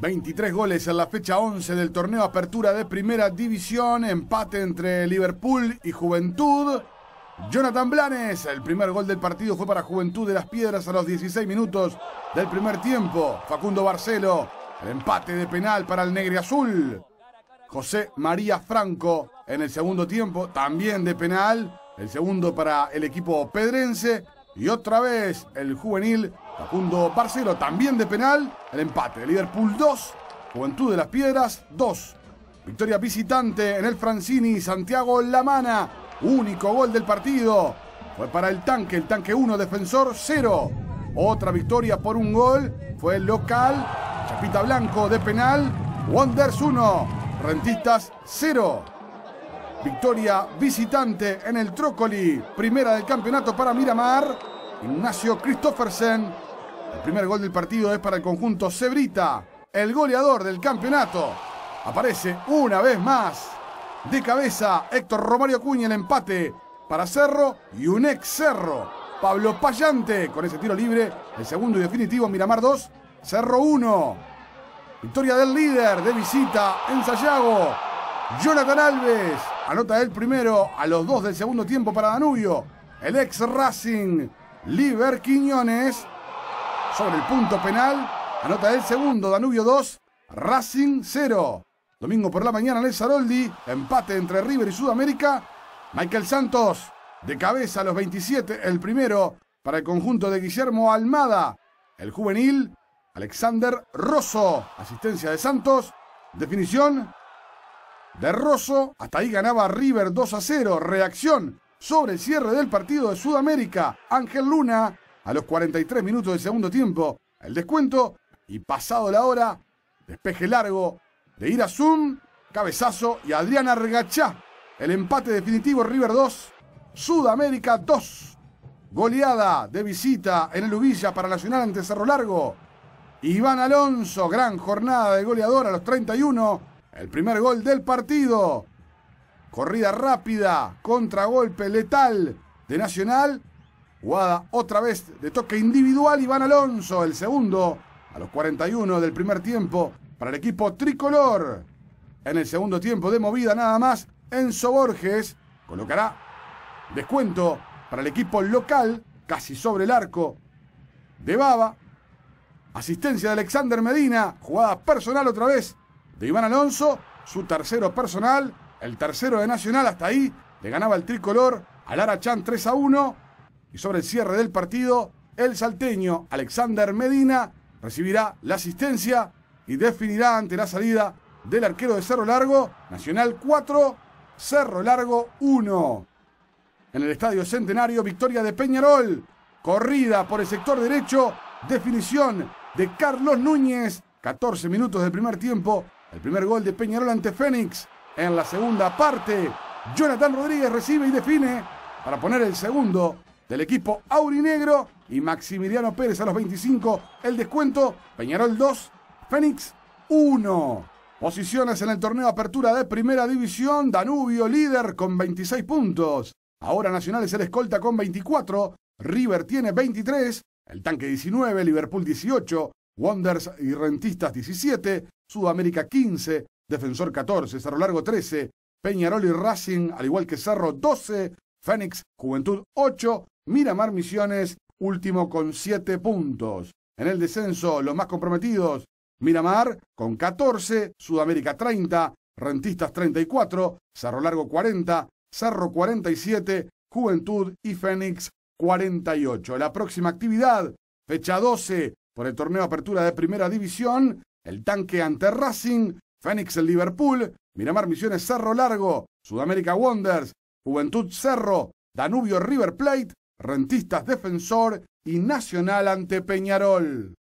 23 goles en la fecha 11 del torneo Apertura de Primera División, empate entre Liverpool y Juventud. Jonathan Blanes, el primer gol del partido fue para Juventud de las Piedras a los 16 minutos del primer tiempo. Facundo Barcelo, el empate de penal para el Negre Azul. José María Franco en el segundo tiempo, también de penal. El segundo para el equipo pedrense. Y otra vez el juvenil Facundo Barcelo también de penal. El empate. de Liverpool 2. Juventud de las Piedras 2. Victoria visitante en el Francini. Santiago Lamana. Único gol del partido. Fue para el tanque. El tanque 1. Defensor 0. Otra victoria por un gol. Fue el local. Chapita Blanco de penal. Wonders 1. Rentistas 0. Victoria visitante en el Trócoli. Primera del campeonato para Miramar. Ignacio Christoffersen el primer gol del partido es para el conjunto Cebrita, el goleador del campeonato. Aparece una vez más de cabeza Héctor Romario Cuña el empate para Cerro y un ex Cerro. Pablo Payante con ese tiro libre, el segundo y definitivo Miramar 2, Cerro 1. Victoria del líder de visita en Sayago. Jonathan Alves anota el primero a los dos del segundo tiempo para Danubio. El ex Racing, Liber Quiñones sobre el punto penal. Anota el segundo, Danubio 2, Racing 0. Domingo por la mañana, Les empate entre River y Sudamérica. Michael Santos, de cabeza a los 27, el primero para el conjunto de Guillermo Almada. El juvenil, Alexander Rosso, asistencia de Santos. Definición de Rosso, hasta ahí ganaba River 2 a 0. Reacción sobre el cierre del partido de Sudamérica. Ángel Luna a los 43 minutos del segundo tiempo el descuento y pasado la hora, despeje largo de ir cabezazo y Adriana Argachá. el empate definitivo River 2, Sudamérica 2, goleada de visita en el Ubilla para Nacional ante Cerro Largo, Iván Alonso, gran jornada de goleador a los 31, el primer gol del partido, corrida rápida, contragolpe letal de Nacional Jugada otra vez de toque individual Iván Alonso, el segundo a los 41 del primer tiempo para el equipo tricolor. En el segundo tiempo de movida nada más, Enzo Borges colocará descuento para el equipo local, casi sobre el arco de Baba. Asistencia de Alexander Medina, jugada personal otra vez de Iván Alonso, su tercero personal, el tercero de Nacional, hasta ahí le ganaba el tricolor al Arachán 3 a 1 y sobre el cierre del partido, el salteño Alexander Medina recibirá la asistencia y definirá ante la salida del arquero de Cerro Largo, Nacional 4, Cerro Largo 1. En el Estadio Centenario, victoria de Peñarol, corrida por el sector derecho, definición de Carlos Núñez, 14 minutos del primer tiempo, el primer gol de Peñarol ante Fénix. En la segunda parte, Jonathan Rodríguez recibe y define para poner el segundo del equipo aurinegro y Maximiliano Pérez a los 25. El descuento, Peñarol 2, Fénix 1. Posiciones en el torneo Apertura de Primera División, Danubio líder con 26 puntos. Ahora Nacional es el escolta con 24, River tiene 23, el tanque 19, Liverpool 18, Wonders y Rentistas 17, Sudamérica 15, Defensor 14, Cerro Largo 13, Peñarol y Racing, al igual que Cerro 12, Fénix, Juventud 8, Miramar Misiones, último con 7 puntos. En el descenso, los más comprometidos, Miramar con 14, Sudamérica 30, Rentistas 34, Cerro Largo 40, Cerro 47, Juventud y Fénix 48. La próxima actividad, fecha 12, por el torneo Apertura de Primera División, el tanque ante Racing, Fénix el Liverpool, Miramar Misiones Cerro Largo, Sudamérica Wonders, Juventud Cerro, Danubio River Plate Rentistas Defensor y Nacional ante Peñarol.